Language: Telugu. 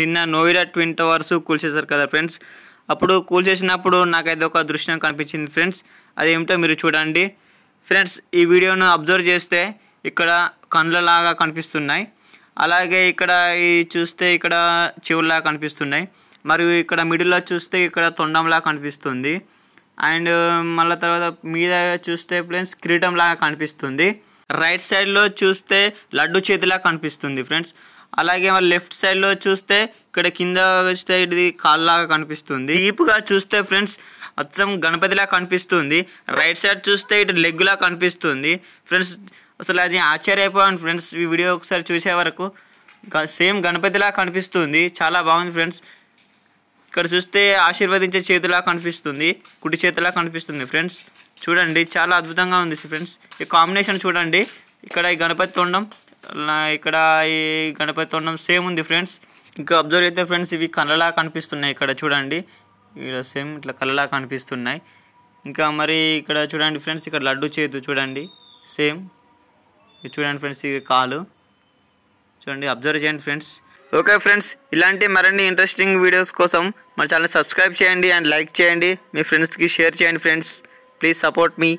నిన్న నోయిడా ట్విన్ టవర్స్ కూల్చేశారు కదా ఫ్రెండ్స్ అప్పుడు కూల్చేసినప్పుడు నాకైతే ఒక దృశ్యం కనిపించింది ఫ్రెండ్స్ అదేమిటో మీరు చూడండి ఫ్రెండ్స్ ఈ వీడియోను అబ్జర్వ్ చేస్తే ఇక్కడ కండ్లలాగా కనిపిస్తున్నాయి అలాగే ఇక్కడ ఈ చూస్తే ఇక్కడ చెవుల్లా కనిపిస్తున్నాయి మరియు ఇక్కడ మిడిల్లో చూస్తే ఇక్కడ తొండంలా కనిపిస్తుంది అండ్ మళ్ళీ తర్వాత మీద చూస్తే ఫ్రెండ్స్ కిరీటంలాగా కనిపిస్తుంది రైట్ సైడ్లో చూస్తే లడ్డు చేతిలా కనిపిస్తుంది ఫ్రెండ్స్ అలాగే మన లెఫ్ట్ లో చూస్తే ఇక్కడ కింద వస్తే ఇది కాళ్ళలాగా కనిపిస్తుంది గా చూస్తే ఫ్రెండ్స్ అచ్చం గణపతిలా కనిపిస్తుంది రైట్ సైడ్ చూస్తే ఇటు లెగ్గులా కనిపిస్తుంది ఫ్రెండ్స్ అసలు అది ఆశ్చర్యపోయాను ఫ్రెండ్స్ ఈ వీడియో ఒకసారి చూసే వరకు సేమ్ గణపతిలా కనిపిస్తుంది చాలా బాగుంది ఫ్రెండ్స్ ఇక్కడ చూస్తే ఆశీర్వదించే చేతిలా కనిపిస్తుంది కుడి చేతిలా కనిపిస్తుంది ఫ్రెండ్స్ చూడండి చాలా అద్భుతంగా ఉంది ఫ్రెండ్స్ ఈ కాంబినేషన్ చూడండి ఇక్కడ ఈ గణపతి తొండం ఇక్కడ ఈ గణపతి తోరణం సేమ్ ఉంది ఫ్రెండ్స్ ఇంకా అబ్జర్వ్ అయితే ఫ్రెండ్స్ ఇవి కళ్ళలా కనిపిస్తున్నాయి ఇక్కడ చూడండి ఇక్కడ సేమ్ ఇట్లా కళ్ళలా కనిపిస్తున్నాయి ఇంకా మరి ఇక్కడ చూడండి ఫ్రెండ్స్ ఇక్కడ లడ్డు చేతు చూడండి సేమ్ చూడండి ఫ్రెండ్స్ ఇది కాలు చూడండి అబ్జర్వ్ చేయండి ఫ్రెండ్స్ ఓకే ఫ్రెండ్స్ ఇలాంటి మరిన్ని ఇంట్రెస్టింగ్ వీడియోస్ కోసం మన ఛానల్ సబ్స్క్రైబ్ చేయండి అండ్ లైక్ చేయండి మీ ఫ్రెండ్స్కి షేర్ చేయండి ఫ్రెండ్స్ ప్లీజ్ సపోర్ట్ మీ